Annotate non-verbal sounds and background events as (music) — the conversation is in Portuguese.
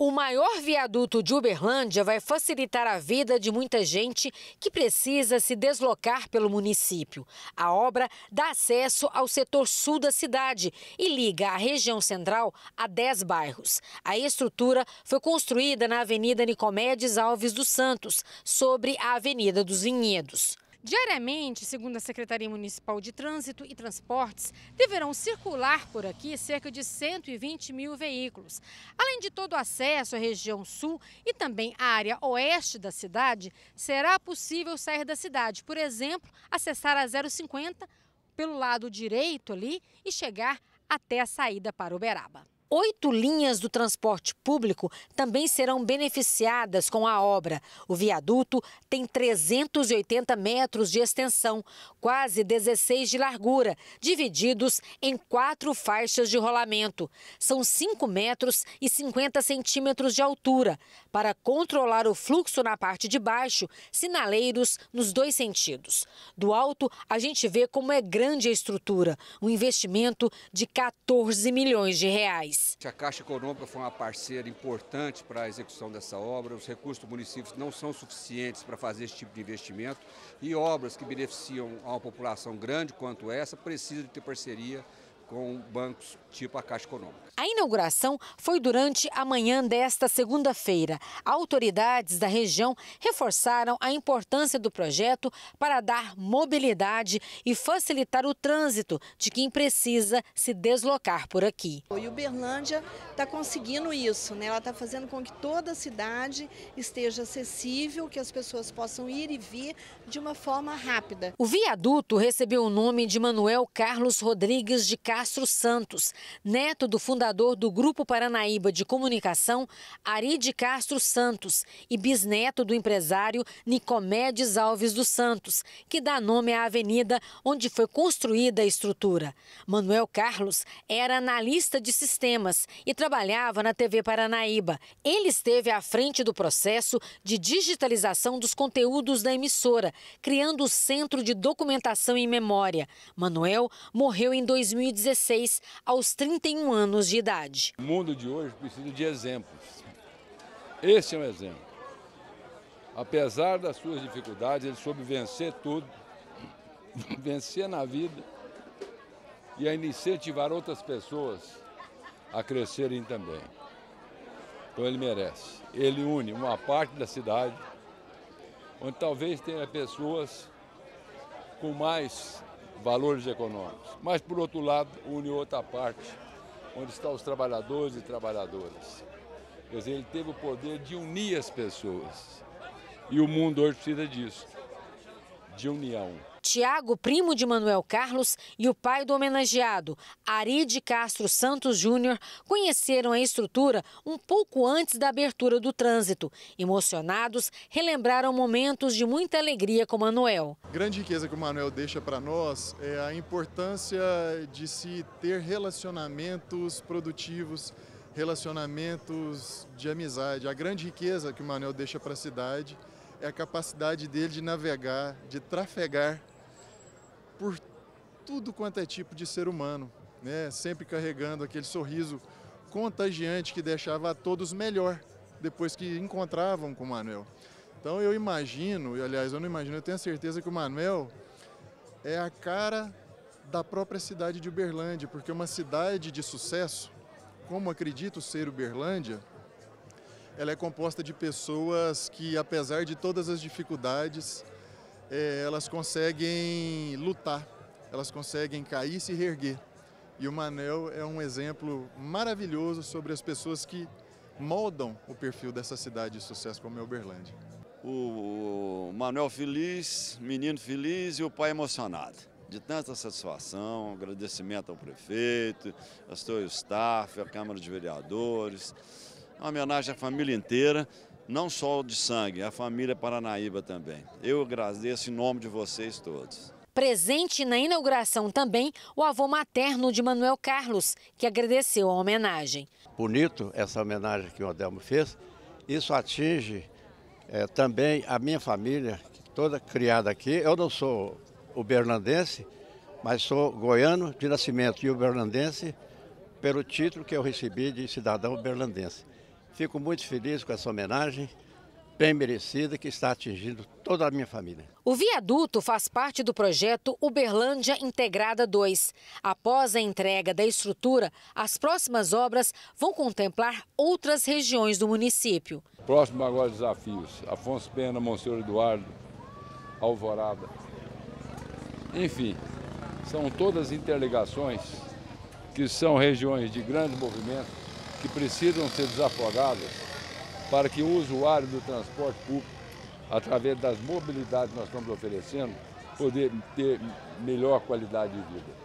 O maior viaduto de Uberlândia vai facilitar a vida de muita gente que precisa se deslocar pelo município. A obra dá acesso ao setor sul da cidade e liga a região central a 10 bairros. A estrutura foi construída na Avenida Nicomedes Alves dos Santos, sobre a Avenida dos Vinhedos. Diariamente, segundo a Secretaria Municipal de Trânsito e Transportes, deverão circular por aqui cerca de 120 mil veículos. Além de todo o acesso à região sul e também à área oeste da cidade, será possível sair da cidade, por exemplo, acessar a 050 pelo lado direito ali e chegar até a saída para Uberaba. Oito linhas do transporte público também serão beneficiadas com a obra. O viaduto tem 380 metros de extensão, quase 16 de largura, divididos em quatro faixas de rolamento. São 5 metros e 50 centímetros de altura. Para controlar o fluxo na parte de baixo, sinaleiros nos dois sentidos. Do alto, a gente vê como é grande a estrutura, um investimento de 14 milhões de reais. A Caixa Econômica foi uma parceira importante para a execução dessa obra. Os recursos do município não são suficientes para fazer esse tipo de investimento e obras que beneficiam a uma população grande quanto essa precisam de ter parceria com bancos tipo a Caixa Econômica. A inauguração foi durante a manhã desta segunda-feira. Autoridades da região reforçaram a importância do projeto para dar mobilidade e facilitar o trânsito de quem precisa se deslocar por aqui. E Uberlândia está conseguindo isso, né? ela está fazendo com que toda a cidade esteja acessível, que as pessoas possam ir e vir de uma forma rápida. O viaduto recebeu o nome de Manuel Carlos Rodrigues de Castro. Castro Santos, neto do fundador do Grupo Paranaíba de Comunicação, Ari de Castro Santos, e bisneto do empresário Nicomedes Alves dos Santos, que dá nome à avenida onde foi construída a estrutura. Manuel Carlos era analista de sistemas e trabalhava na TV Paranaíba. Ele esteve à frente do processo de digitalização dos conteúdos da emissora, criando o Centro de Documentação e Memória. Manuel morreu em 2016 16 aos 31 anos de idade. O mundo de hoje precisa de exemplos. Esse é um exemplo. Apesar das suas dificuldades, ele soube vencer tudo, (laughs) vencer na vida e a incentivar outras pessoas a crescerem também. Então ele merece. Ele une uma parte da cidade, onde talvez tenha pessoas com mais valores econômicos. Mas, por outro lado, une outra parte, onde estão os trabalhadores e trabalhadoras. Quer dizer, ele teve o poder de unir as pessoas. E o mundo hoje precisa disso de união. Tiago, primo de Manuel Carlos, e o pai do homenageado, Ari de Castro Santos Júnior, conheceram a estrutura um pouco antes da abertura do trânsito. Emocionados, relembraram momentos de muita alegria com Manuel. A grande riqueza que o Manuel deixa para nós é a importância de se ter relacionamentos produtivos, relacionamentos de amizade. A grande riqueza que o Manuel deixa para a cidade é a capacidade dele de navegar, de trafegar por tudo quanto é tipo de ser humano, né? sempre carregando aquele sorriso contagiante que deixava a todos melhor depois que encontravam com o Manuel. Então eu imagino, e aliás eu não imagino, eu tenho a certeza que o Manuel é a cara da própria cidade de Uberlândia, porque uma cidade de sucesso, como acredito ser Uberlândia, ela é composta de pessoas que, apesar de todas as dificuldades, é, elas conseguem lutar, elas conseguem cair e se reerguer. E o Manel é um exemplo maravilhoso sobre as pessoas que moldam o perfil dessa cidade de sucesso como é Uberlândia. O Manuel feliz, menino feliz e o pai emocionado. De tanta satisfação, agradecimento ao prefeito, ao seu staff, à Câmara de Vereadores, uma homenagem à família inteira não só de sangue, a família Paranaíba também. Eu agradeço em nome de vocês todos. Presente na inauguração também o avô materno de Manuel Carlos, que agradeceu a homenagem. Bonito essa homenagem que o Adelmo fez. Isso atinge é, também a minha família, toda criada aqui. Eu não sou uberlandense, mas sou goiano de nascimento e uberlandense pelo título que eu recebi de cidadão uberlandense. Fico muito feliz com essa homenagem bem merecida que está atingindo toda a minha família. O viaduto faz parte do projeto Uberlândia Integrada 2. Após a entrega da estrutura, as próximas obras vão contemplar outras regiões do município. Próximo agora é desafios: Afonso Pena, Monsenhor Eduardo, Alvorada. Enfim, são todas interligações que são regiões de grande movimento que precisam ser desafogadas para que o usuário do transporte público, através das mobilidades que nós estamos oferecendo, poder ter melhor qualidade de vida.